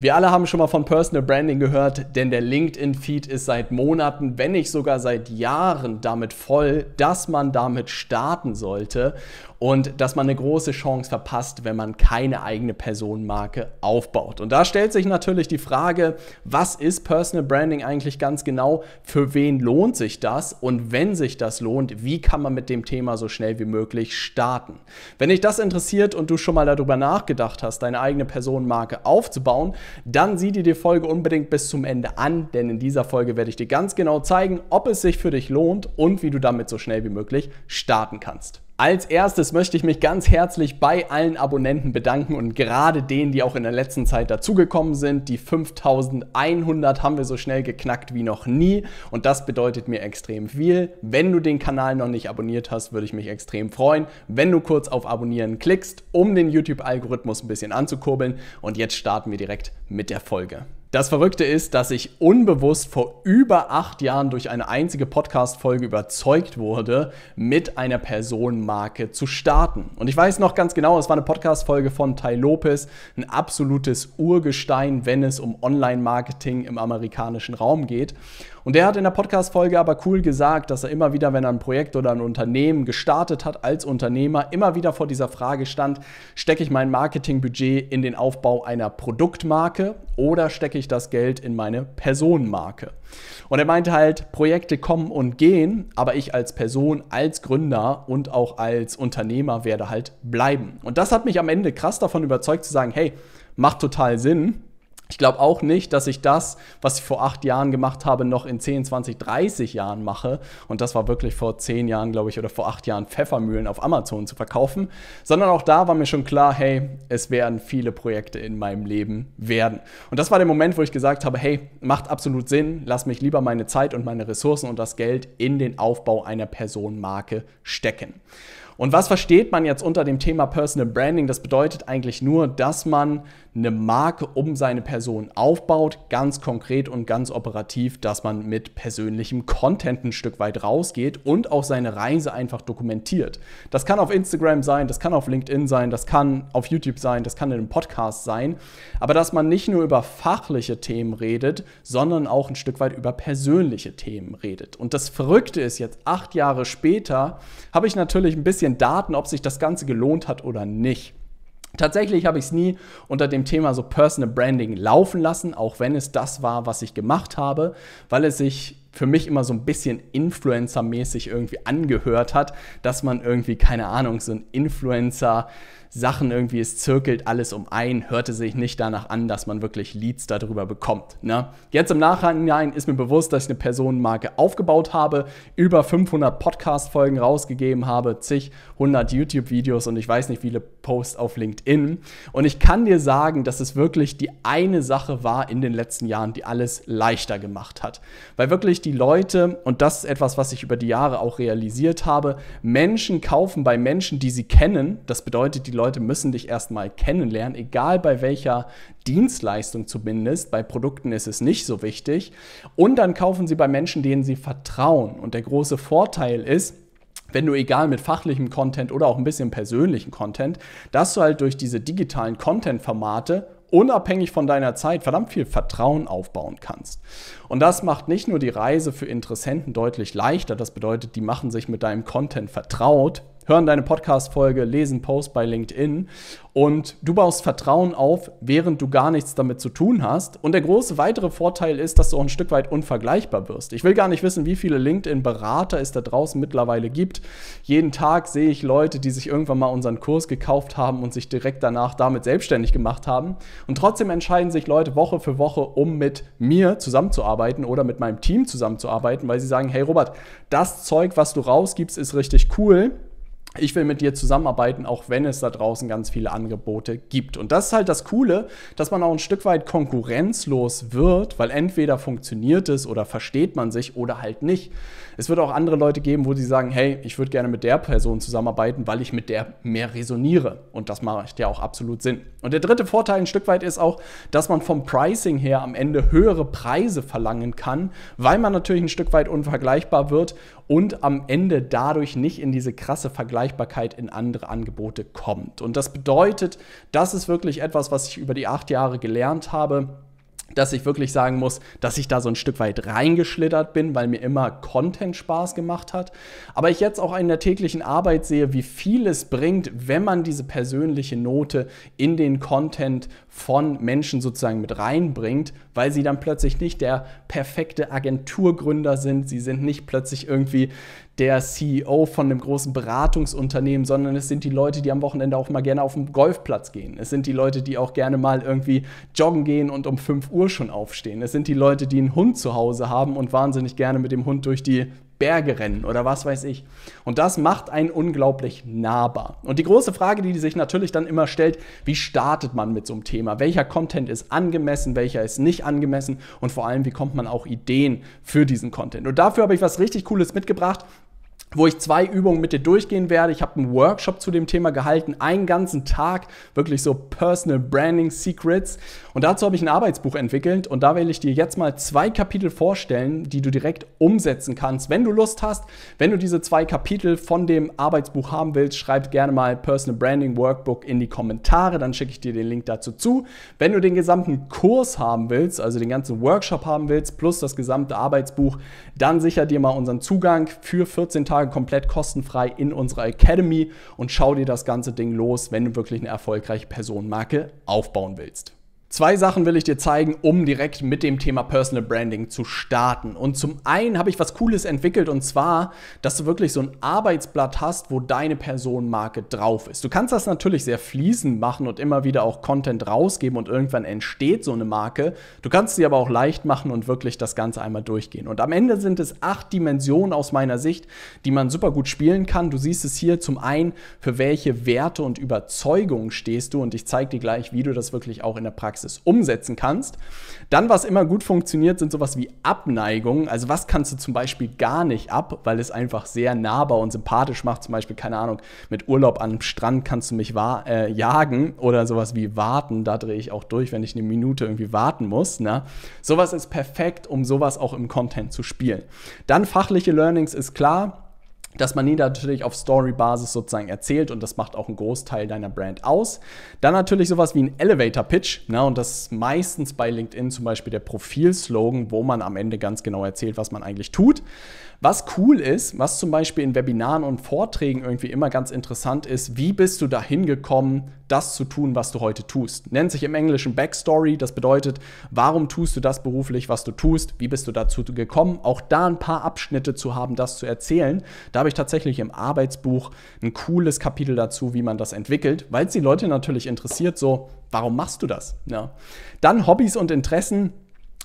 Wir alle haben schon mal von Personal Branding gehört, denn der LinkedIn-Feed ist seit Monaten, wenn nicht sogar seit Jahren damit voll, dass man damit starten sollte und dass man eine große Chance verpasst, wenn man keine eigene Personenmarke aufbaut. Und da stellt sich natürlich die Frage, was ist Personal Branding eigentlich ganz genau? Für wen lohnt sich das? Und wenn sich das lohnt, wie kann man mit dem Thema so schnell wie möglich starten? Wenn dich das interessiert und du schon mal darüber nachgedacht hast, deine eigene Personenmarke aufzubauen, dann sieh dir die Folge unbedingt bis zum Ende an, denn in dieser Folge werde ich dir ganz genau zeigen, ob es sich für dich lohnt und wie du damit so schnell wie möglich starten kannst. Als erstes möchte ich mich ganz herzlich bei allen Abonnenten bedanken und gerade denen, die auch in der letzten Zeit dazugekommen sind. Die 5100 haben wir so schnell geknackt wie noch nie und das bedeutet mir extrem viel. Wenn du den Kanal noch nicht abonniert hast, würde ich mich extrem freuen, wenn du kurz auf Abonnieren klickst, um den YouTube-Algorithmus ein bisschen anzukurbeln. Und jetzt starten wir direkt mit der Folge. Das Verrückte ist, dass ich unbewusst vor über acht Jahren durch eine einzige Podcast-Folge überzeugt wurde, mit einer Personenmarke zu starten. Und ich weiß noch ganz genau, es war eine Podcast-Folge von Tai Lopez, ein absolutes Urgestein, wenn es um Online-Marketing im amerikanischen Raum geht. Und der hat in der Podcast-Folge aber cool gesagt, dass er immer wieder, wenn er ein Projekt oder ein Unternehmen gestartet hat, als Unternehmer immer wieder vor dieser Frage stand, stecke ich mein Marketingbudget in den Aufbau einer Produktmarke oder stecke ich das Geld in meine Personenmarke? Und er meinte halt, Projekte kommen und gehen, aber ich als Person, als Gründer und auch als Unternehmer werde halt bleiben. Und das hat mich am Ende krass davon überzeugt zu sagen, hey, macht total Sinn, ich glaube auch nicht, dass ich das, was ich vor acht Jahren gemacht habe, noch in 10, 20, 30 Jahren mache. Und das war wirklich vor zehn Jahren, glaube ich, oder vor acht Jahren Pfeffermühlen auf Amazon zu verkaufen. Sondern auch da war mir schon klar, hey, es werden viele Projekte in meinem Leben werden. Und das war der Moment, wo ich gesagt habe, hey, macht absolut Sinn, lass mich lieber meine Zeit und meine Ressourcen und das Geld in den Aufbau einer Personenmarke stecken. Und was versteht man jetzt unter dem Thema Personal Branding? Das bedeutet eigentlich nur, dass man eine Marke um seine Person Person aufbaut, ganz konkret und ganz operativ, dass man mit persönlichem Content ein Stück weit rausgeht und auch seine Reise einfach dokumentiert. Das kann auf Instagram sein, das kann auf LinkedIn sein, das kann auf YouTube sein, das kann in einem Podcast sein, aber dass man nicht nur über fachliche Themen redet, sondern auch ein Stück weit über persönliche Themen redet. Und das Verrückte ist jetzt, acht Jahre später habe ich natürlich ein bisschen Daten, ob sich das Ganze gelohnt hat oder nicht. Tatsächlich habe ich es nie unter dem Thema so Personal Branding laufen lassen, auch wenn es das war, was ich gemacht habe, weil es sich für mich immer so ein bisschen Influencer-mäßig irgendwie angehört hat, dass man irgendwie, keine Ahnung, so ein Influencer. Sachen irgendwie, es zirkelt alles um ein, hörte sich nicht danach an, dass man wirklich Leads darüber bekommt. Ne? Jetzt im Nachhinein ist mir bewusst, dass ich eine Personenmarke aufgebaut habe, über 500 Podcast-Folgen rausgegeben habe, zig, 100 YouTube-Videos und ich weiß nicht, wie viele Posts auf LinkedIn. Und ich kann dir sagen, dass es wirklich die eine Sache war in den letzten Jahren, die alles leichter gemacht hat. Weil wirklich die die Leute, und das ist etwas, was ich über die Jahre auch realisiert habe, Menschen kaufen bei Menschen, die sie kennen. Das bedeutet, die Leute müssen dich erstmal kennenlernen, egal bei welcher Dienstleistung zumindest. Bei Produkten ist es nicht so wichtig. Und dann kaufen sie bei Menschen, denen sie vertrauen. Und der große Vorteil ist, wenn du egal mit fachlichem Content oder auch ein bisschen persönlichen Content, dass du halt durch diese digitalen Content-Formate unabhängig von deiner Zeit verdammt viel Vertrauen aufbauen kannst. Und das macht nicht nur die Reise für Interessenten deutlich leichter, das bedeutet, die machen sich mit deinem Content vertraut, hören deine Podcast-Folge, lesen Post bei LinkedIn und du baust Vertrauen auf, während du gar nichts damit zu tun hast. Und der große weitere Vorteil ist, dass du auch ein Stück weit unvergleichbar wirst. Ich will gar nicht wissen, wie viele LinkedIn-Berater es da draußen mittlerweile gibt. Jeden Tag sehe ich Leute, die sich irgendwann mal unseren Kurs gekauft haben und sich direkt danach damit selbstständig gemacht haben. Und trotzdem entscheiden sich Leute Woche für Woche, um mit mir zusammenzuarbeiten oder mit meinem Team zusammenzuarbeiten, weil sie sagen, hey Robert, das Zeug, was du rausgibst, ist richtig cool ich will mit dir zusammenarbeiten, auch wenn es da draußen ganz viele Angebote gibt. Und das ist halt das Coole, dass man auch ein Stück weit konkurrenzlos wird, weil entweder funktioniert es oder versteht man sich oder halt nicht. Es wird auch andere Leute geben, wo sie sagen, hey, ich würde gerne mit der Person zusammenarbeiten, weil ich mit der mehr resoniere. Und das macht ja auch absolut Sinn. Und der dritte Vorteil ein Stück weit ist auch, dass man vom Pricing her am Ende höhere Preise verlangen kann, weil man natürlich ein Stück weit unvergleichbar wird und am Ende dadurch nicht in diese krasse Vergleichbarkeit Vergleichbarkeit in andere Angebote kommt. Und das bedeutet, das ist wirklich etwas, was ich über die acht Jahre gelernt habe dass ich wirklich sagen muss, dass ich da so ein Stück weit reingeschlittert bin, weil mir immer Content Spaß gemacht hat. Aber ich jetzt auch in der täglichen Arbeit sehe, wie viel es bringt, wenn man diese persönliche Note in den Content von Menschen sozusagen mit reinbringt, weil sie dann plötzlich nicht der perfekte Agenturgründer sind, sie sind nicht plötzlich irgendwie der CEO von einem großen Beratungsunternehmen, sondern es sind die Leute, die am Wochenende auch mal gerne auf den Golfplatz gehen. Es sind die Leute, die auch gerne mal irgendwie joggen gehen und um 5 Uhr schon aufstehen. Es sind die Leute, die einen Hund zu Hause haben und wahnsinnig gerne mit dem Hund durch die Berge rennen oder was weiß ich. Und das macht einen unglaublich nahbar. Und die große Frage, die sich natürlich dann immer stellt, wie startet man mit so einem Thema? Welcher Content ist angemessen, welcher ist nicht angemessen? Und vor allem, wie kommt man auch Ideen für diesen Content? Und dafür habe ich was richtig Cooles mitgebracht wo ich zwei Übungen mit dir durchgehen werde. Ich habe einen Workshop zu dem Thema gehalten, einen ganzen Tag, wirklich so Personal Branding Secrets. Und dazu habe ich ein Arbeitsbuch entwickelt und da will ich dir jetzt mal zwei Kapitel vorstellen, die du direkt umsetzen kannst, wenn du Lust hast. Wenn du diese zwei Kapitel von dem Arbeitsbuch haben willst, schreib gerne mal Personal Branding Workbook in die Kommentare, dann schicke ich dir den Link dazu zu. Wenn du den gesamten Kurs haben willst, also den ganzen Workshop haben willst, plus das gesamte Arbeitsbuch, dann sicher dir mal unseren Zugang für 14 Tage Tage komplett kostenfrei in unserer Academy und schau dir das ganze Ding los, wenn du wirklich eine erfolgreiche Personenmarke aufbauen willst. Zwei Sachen will ich dir zeigen, um direkt mit dem Thema Personal Branding zu starten. Und zum einen habe ich was Cooles entwickelt und zwar, dass du wirklich so ein Arbeitsblatt hast, wo deine Personenmarke drauf ist. Du kannst das natürlich sehr fließend machen und immer wieder auch Content rausgeben und irgendwann entsteht so eine Marke. Du kannst sie aber auch leicht machen und wirklich das Ganze einmal durchgehen. Und am Ende sind es acht Dimensionen aus meiner Sicht, die man super gut spielen kann. Du siehst es hier zum einen, für welche Werte und Überzeugungen stehst du und ich zeige dir gleich, wie du das wirklich auch in der Praxis Praxis umsetzen kannst. Dann, was immer gut funktioniert, sind sowas wie Abneigungen. Also was kannst du zum Beispiel gar nicht ab, weil es einfach sehr nahbar und sympathisch macht. Zum Beispiel, keine Ahnung, mit Urlaub am Strand kannst du mich äh, jagen oder sowas wie warten. Da drehe ich auch durch, wenn ich eine Minute irgendwie warten muss. Ne? Sowas ist perfekt, um sowas auch im Content zu spielen. Dann fachliche Learnings ist klar dass man die natürlich auf Story-Basis sozusagen erzählt und das macht auch einen Großteil deiner Brand aus. Dann natürlich sowas wie ein Elevator-Pitch ne? und das ist meistens bei LinkedIn zum Beispiel der Profilslogan, wo man am Ende ganz genau erzählt, was man eigentlich tut. Was cool ist, was zum Beispiel in Webinaren und Vorträgen irgendwie immer ganz interessant ist, wie bist du dahin gekommen, das zu tun, was du heute tust? Nennt sich im Englischen Backstory. Das bedeutet, warum tust du das beruflich, was du tust? Wie bist du dazu gekommen? Auch da ein paar Abschnitte zu haben, das zu erzählen. Da habe ich tatsächlich im Arbeitsbuch ein cooles Kapitel dazu, wie man das entwickelt, weil es die Leute natürlich interessiert, so, warum machst du das? Ja. Dann Hobbys und Interessen.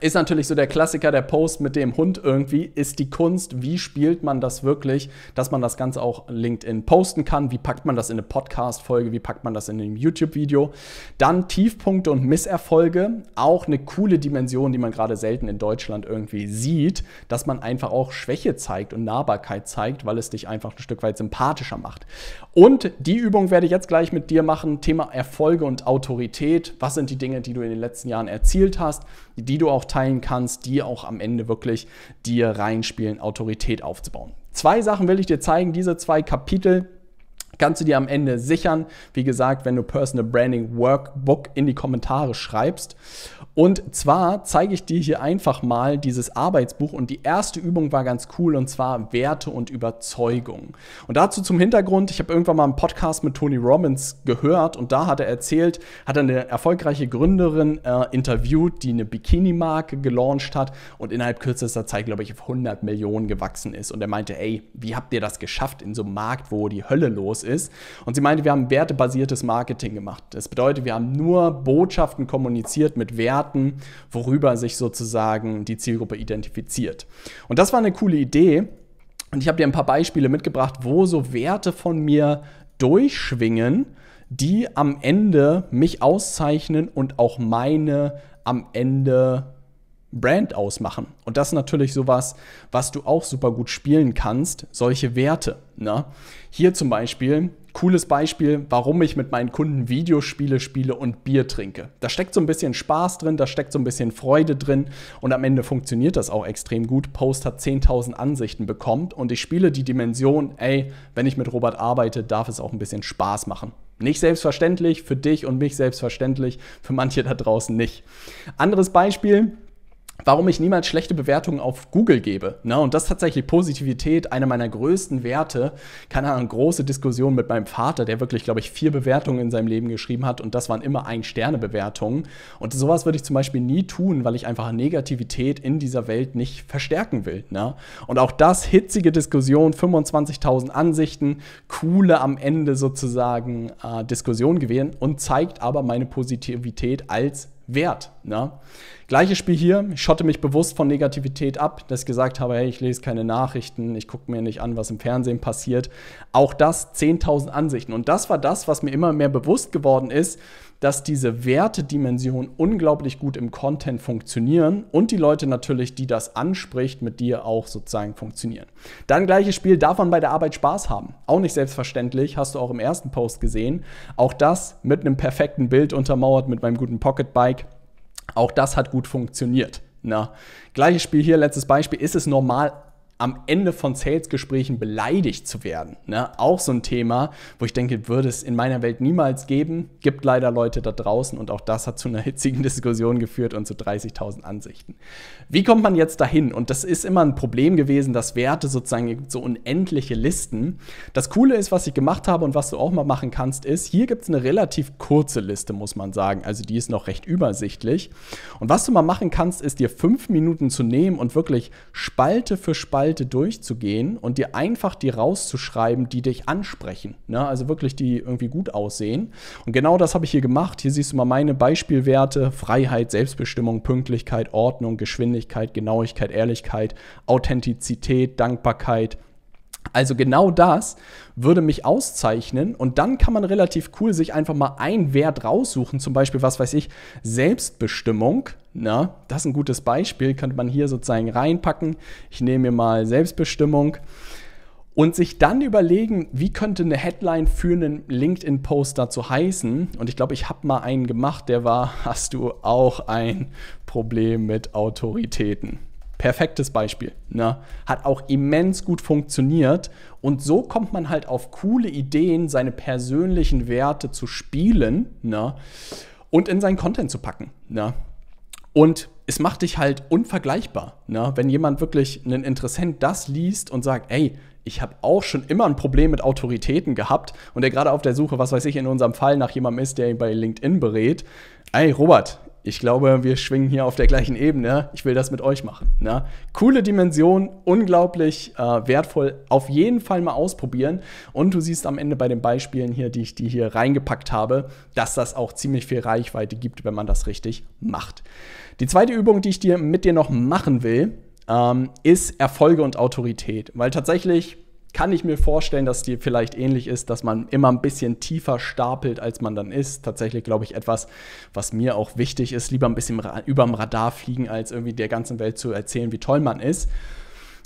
Ist natürlich so der Klassiker, der Post mit dem Hund irgendwie, ist die Kunst, wie spielt man das wirklich, dass man das Ganze auch LinkedIn posten kann, wie packt man das in eine Podcast-Folge, wie packt man das in einem YouTube-Video. Dann Tiefpunkte und Misserfolge, auch eine coole Dimension, die man gerade selten in Deutschland irgendwie sieht, dass man einfach auch Schwäche zeigt und Nahbarkeit zeigt, weil es dich einfach ein Stück weit sympathischer macht. Und die Übung werde ich jetzt gleich mit dir machen, Thema Erfolge und Autorität. Was sind die Dinge, die du in den letzten Jahren erzielt hast, die du auch auch teilen kannst, die auch am Ende wirklich dir reinspielen, Autorität aufzubauen. Zwei Sachen will ich dir zeigen, diese zwei Kapitel kannst du dir am Ende sichern. Wie gesagt, wenn du Personal Branding Workbook in die Kommentare schreibst. Und zwar zeige ich dir hier einfach mal dieses Arbeitsbuch und die erste Übung war ganz cool und zwar Werte und Überzeugung. Und dazu zum Hintergrund, ich habe irgendwann mal einen Podcast mit Tony Robbins gehört und da hat er erzählt, hat er eine erfolgreiche Gründerin äh, interviewt, die eine Bikini-Marke gelauncht hat und innerhalb kürzester Zeit, glaube ich, auf 100 Millionen gewachsen ist. Und er meinte, ey, wie habt ihr das geschafft in so einem Markt, wo die Hölle los ist? Und sie meinte, wir haben wertebasiertes Marketing gemacht. Das bedeutet, wir haben nur Botschaften kommuniziert mit Werten, Daten, worüber sich sozusagen die Zielgruppe identifiziert. Und das war eine coole Idee. Und ich habe dir ein paar Beispiele mitgebracht, wo so Werte von mir durchschwingen, die am Ende mich auszeichnen und auch meine am Ende Brand ausmachen. Und das ist natürlich sowas, was du auch super gut spielen kannst, solche Werte. Na? Hier zum Beispiel, cooles Beispiel, warum ich mit meinen Kunden Videospiele spiele und Bier trinke. Da steckt so ein bisschen Spaß drin, da steckt so ein bisschen Freude drin und am Ende funktioniert das auch extrem gut. Post hat 10.000 Ansichten bekommen und ich spiele die Dimension, ey, wenn ich mit Robert arbeite, darf es auch ein bisschen Spaß machen. Nicht selbstverständlich, für dich und mich selbstverständlich, für manche da draußen nicht. Anderes Beispiel, warum ich niemals schlechte Bewertungen auf Google gebe. Ne? Und das ist tatsächlich Positivität, eine meiner größten Werte. Keine Ahnung, große Diskussion mit meinem Vater, der wirklich, glaube ich, vier Bewertungen in seinem Leben geschrieben hat und das waren immer Ein-Sterne-Bewertungen. Und sowas würde ich zum Beispiel nie tun, weil ich einfach Negativität in dieser Welt nicht verstärken will. Ne? Und auch das, hitzige Diskussion, 25.000 Ansichten, coole am Ende sozusagen äh, Diskussion gewesen und zeigt aber meine Positivität als wert. Ne? Gleiches Spiel hier. Ich schotte mich bewusst von Negativität ab, dass ich gesagt habe, hey, ich lese keine Nachrichten, ich gucke mir nicht an, was im Fernsehen passiert. Auch das 10.000 Ansichten. Und das war das, was mir immer mehr bewusst geworden ist, dass diese Wertedimension unglaublich gut im Content funktionieren und die Leute natürlich, die das anspricht, mit dir auch sozusagen funktionieren. Dann gleiches Spiel, darf man bei der Arbeit Spaß haben. Auch nicht selbstverständlich, hast du auch im ersten Post gesehen. Auch das mit einem perfekten Bild untermauert mit meinem guten Pocketbike. Auch das hat gut funktioniert. Na, gleiches Spiel hier, letztes Beispiel. Ist es normal, am Ende von Sales-Gesprächen beleidigt zu werden. Ne? Auch so ein Thema, wo ich denke, würde es in meiner Welt niemals geben. Gibt leider Leute da draußen und auch das hat zu einer hitzigen Diskussion geführt und zu 30.000 Ansichten. Wie kommt man jetzt dahin? Und das ist immer ein Problem gewesen, dass Werte sozusagen so unendliche Listen. Das Coole ist, was ich gemacht habe und was du auch mal machen kannst, ist, hier gibt es eine relativ kurze Liste, muss man sagen. Also die ist noch recht übersichtlich. Und was du mal machen kannst, ist dir fünf Minuten zu nehmen und wirklich Spalte für Spalte Inhalte durchzugehen und dir einfach die rauszuschreiben, die dich ansprechen. Ne? Also wirklich, die irgendwie gut aussehen. Und genau das habe ich hier gemacht. Hier siehst du mal meine Beispielwerte: Freiheit, Selbstbestimmung, Pünktlichkeit, Ordnung, Geschwindigkeit, Genauigkeit, Ehrlichkeit, Authentizität, Dankbarkeit. Also genau das würde mich auszeichnen und dann kann man relativ cool sich einfach mal einen Wert raussuchen, zum Beispiel, was weiß ich, Selbstbestimmung. Na, das ist ein gutes Beispiel, könnte man hier sozusagen reinpacken. Ich nehme mir mal Selbstbestimmung und sich dann überlegen, wie könnte eine Headline für einen LinkedIn-Post dazu heißen. Und ich glaube, ich habe mal einen gemacht, der war, hast du auch ein Problem mit Autoritäten? perfektes Beispiel. Ne? Hat auch immens gut funktioniert. Und so kommt man halt auf coole Ideen, seine persönlichen Werte zu spielen ne? und in seinen Content zu packen. Ne? Und es macht dich halt unvergleichbar. Ne? Wenn jemand wirklich, einen Interessent, das liest und sagt, ey, ich habe auch schon immer ein Problem mit Autoritäten gehabt und der gerade auf der Suche, was weiß ich, in unserem Fall nach jemandem ist, der ihn bei LinkedIn berät. Ey, Robert, ich glaube, wir schwingen hier auf der gleichen Ebene. Ich will das mit euch machen. Ne? Coole Dimension, unglaublich äh, wertvoll. Auf jeden Fall mal ausprobieren. Und du siehst am Ende bei den Beispielen hier, die ich die hier reingepackt habe, dass das auch ziemlich viel Reichweite gibt, wenn man das richtig macht. Die zweite Übung, die ich dir mit dir noch machen will, ähm, ist Erfolge und Autorität. Weil tatsächlich kann ich mir vorstellen, dass die vielleicht ähnlich ist, dass man immer ein bisschen tiefer stapelt, als man dann ist. Tatsächlich glaube ich etwas, was mir auch wichtig ist, lieber ein bisschen überm Radar fliegen, als irgendwie der ganzen Welt zu erzählen, wie toll man ist.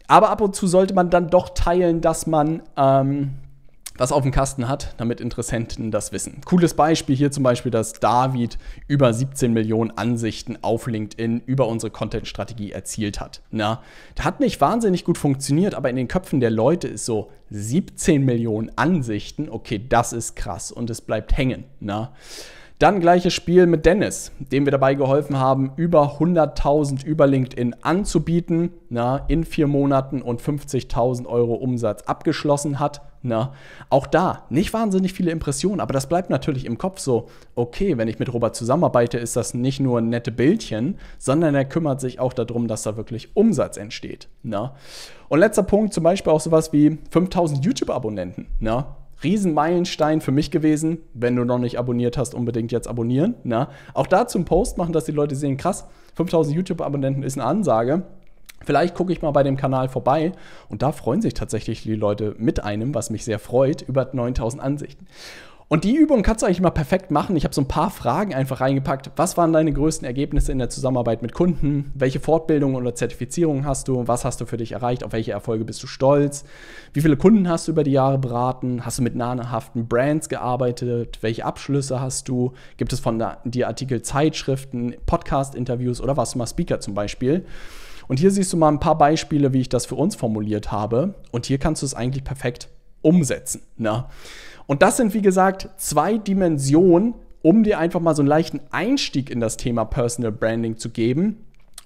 Aber ab und zu sollte man dann doch teilen, dass man ähm, was auf dem Kasten hat, damit Interessenten das wissen. Cooles Beispiel hier zum Beispiel, dass David über 17 Millionen Ansichten auf LinkedIn über unsere Content-Strategie erzielt hat. Na, hat nicht wahnsinnig gut funktioniert, aber in den Köpfen der Leute ist so 17 Millionen Ansichten, okay, das ist krass und es bleibt hängen. Na. Dann gleiches Spiel mit Dennis, dem wir dabei geholfen haben, über 100.000 über LinkedIn anzubieten, na, in vier Monaten und 50.000 Euro Umsatz abgeschlossen hat. Na, auch da nicht wahnsinnig viele Impressionen, aber das bleibt natürlich im Kopf so. Okay, wenn ich mit Robert zusammenarbeite, ist das nicht nur nette Bildchen, sondern er kümmert sich auch darum, dass da wirklich Umsatz entsteht. Na. Und letzter Punkt, zum Beispiel auch sowas wie 5000 YouTube-Abonnenten. Riesenmeilenstein für mich gewesen. Wenn du noch nicht abonniert hast, unbedingt jetzt abonnieren. Na? Ne? Auch dazu einen Post machen, dass die Leute sehen, krass, 5000 YouTube-Abonnenten ist eine Ansage. Vielleicht gucke ich mal bei dem Kanal vorbei und da freuen sich tatsächlich die Leute mit einem, was mich sehr freut, über 9000 Ansichten. Und die Übung kannst du eigentlich mal perfekt machen. Ich habe so ein paar Fragen einfach reingepackt. Was waren deine größten Ergebnisse in der Zusammenarbeit mit Kunden? Welche Fortbildungen oder Zertifizierungen hast du? Was hast du für dich erreicht? Auf welche Erfolge bist du stolz? Wie viele Kunden hast du über die Jahre beraten? Hast du mit nahenhaften Brands gearbeitet? Welche Abschlüsse hast du? Gibt es von dir Artikel, Zeitschriften, Podcast-Interviews oder warst du mal Speaker zum Beispiel? Und hier siehst du mal ein paar Beispiele, wie ich das für uns formuliert habe. Und hier kannst du es eigentlich perfekt umsetzen. Ne? Und das sind, wie gesagt, zwei Dimensionen, um dir einfach mal so einen leichten Einstieg in das Thema Personal Branding zu geben.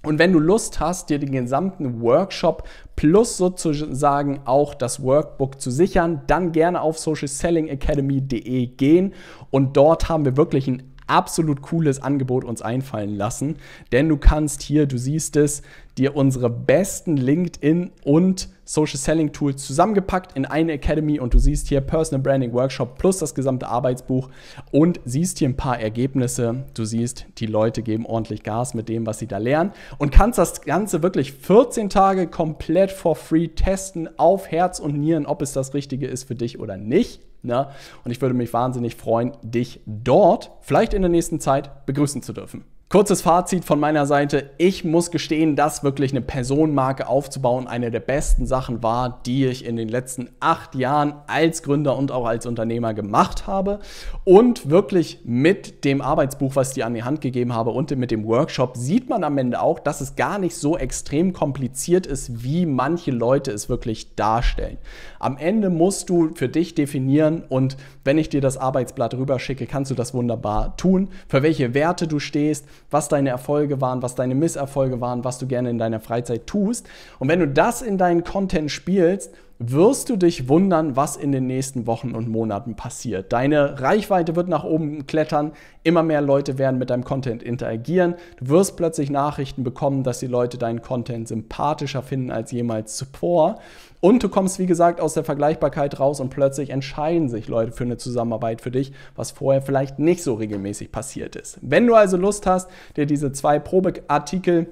Und wenn du Lust hast, dir den gesamten Workshop plus sozusagen auch das Workbook zu sichern, dann gerne auf socialsellingacademy.de gehen und dort haben wir wirklich einen absolut cooles Angebot uns einfallen lassen. Denn du kannst hier, du siehst es, dir unsere besten LinkedIn und Social Selling Tools zusammengepackt in eine Academy und du siehst hier Personal Branding Workshop plus das gesamte Arbeitsbuch und siehst hier ein paar Ergebnisse. Du siehst, die Leute geben ordentlich Gas mit dem, was sie da lernen und kannst das Ganze wirklich 14 Tage komplett for free testen auf Herz und Nieren, ob es das Richtige ist für dich oder nicht. Ja? Und ich würde mich wahnsinnig freuen, dich dort vielleicht in der nächsten Zeit begrüßen zu dürfen. Kurzes Fazit von meiner Seite. Ich muss gestehen, dass wirklich eine Personenmarke aufzubauen eine der besten Sachen war, die ich in den letzten acht Jahren als Gründer und auch als Unternehmer gemacht habe. Und wirklich mit dem Arbeitsbuch, was ich dir an die Hand gegeben habe und mit dem Workshop, sieht man am Ende auch, dass es gar nicht so extrem kompliziert ist, wie manche Leute es wirklich darstellen. Am Ende musst du für dich definieren und wenn ich dir das Arbeitsblatt rüberschicke, kannst du das wunderbar tun, für welche Werte du stehst was deine Erfolge waren, was deine Misserfolge waren, was du gerne in deiner Freizeit tust. Und wenn du das in deinen Content spielst, wirst du dich wundern, was in den nächsten Wochen und Monaten passiert. Deine Reichweite wird nach oben klettern, immer mehr Leute werden mit deinem Content interagieren, du wirst plötzlich Nachrichten bekommen, dass die Leute deinen Content sympathischer finden als jemals zuvor. Und du kommst, wie gesagt, aus der Vergleichbarkeit raus und plötzlich entscheiden sich Leute für eine Zusammenarbeit für dich, was vorher vielleicht nicht so regelmäßig passiert ist. Wenn du also Lust hast, dir diese zwei Probeartikel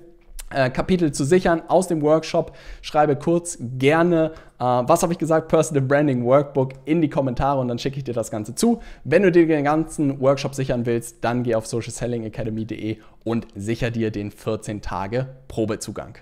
äh, Kapitel zu sichern aus dem Workshop. Schreibe kurz gerne, äh, was habe ich gesagt, Personal Branding Workbook in die Kommentare und dann schicke ich dir das Ganze zu. Wenn du dir den ganzen Workshop sichern willst, dann geh auf socialsellingacademy.de und sicher dir den 14 Tage Probezugang.